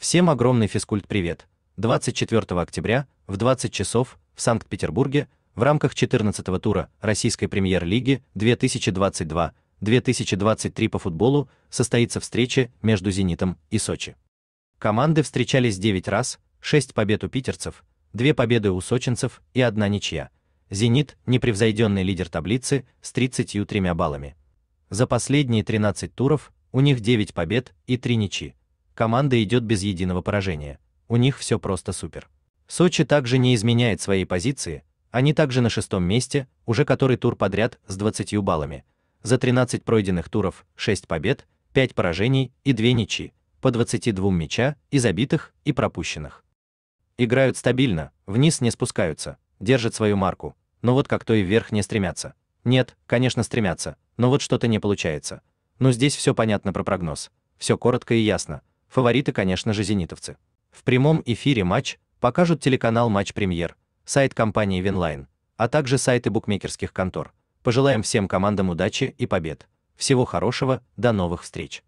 Всем огромный физкульт-привет. 24 октября в 20 часов в Санкт-Петербурге в рамках 14-го тура Российской премьер-лиги 2022-2023 по футболу состоится встреча между «Зенитом» и «Сочи». Команды встречались 9 раз, 6 побед у питерцев, 2 победы у сочинцев и 1 ничья. «Зенит» – непревзойденный лидер таблицы с 33 баллами. За последние 13 туров у них 9 побед и 3 ничьи команда идет без единого поражения. У них все просто супер. Сочи также не изменяет своей позиции, они также на шестом месте, уже который тур подряд с 20 баллами. За 13 пройденных туров 6 побед, 5 поражений и 2 ничьи, по 22 мяча и забитых, и пропущенных. Играют стабильно, вниз не спускаются, держат свою марку, но вот как-то и вверх не стремятся. Нет, конечно, стремятся, но вот что-то не получается. Но здесь все понятно про прогноз. Все коротко и ясно. Фавориты, конечно же, зенитовцы. В прямом эфире матч покажут телеканал Матч Премьер, сайт компании Винлайн, а также сайты букмекерских контор. Пожелаем всем командам удачи и побед. Всего хорошего, до новых встреч.